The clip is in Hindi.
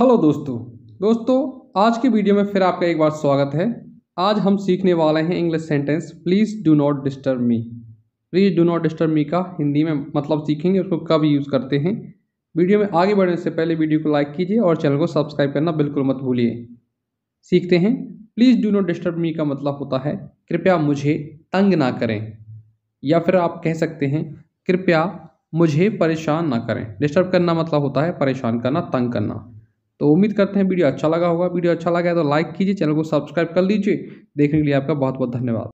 हेलो दोस्तों दोस्तों आज के वीडियो में फिर आपका एक बार स्वागत है आज हम सीखने वाले हैं English sentence please do not disturb me please do not disturb me का हिंदी में मतलब सीखेंगे उसको कब यूज़ करते हैं वीडियो में आगे बढ़ने से पहले वीडियो को लाइक कीजिए और चैनल को सब्सक्राइब करना बिल्कुल मत भूलिए सीखते हैं please do not disturb me का मतलब होता है कृपया मुझे तंग ना करें या फिर आप कह सकते हैं कृपया मुझे परेशान ना करें डिस्टर्ब करना मतलब होता है परेशान करना तंग करना तो उम्मीद करते हैं वीडियो अच्छा लगा होगा वीडियो अच्छा लगा है तो लाइक कीजिए चैनल को सब्सक्राइब कर लीजिए देखने के लिए आपका बहुत बहुत धन्यवाद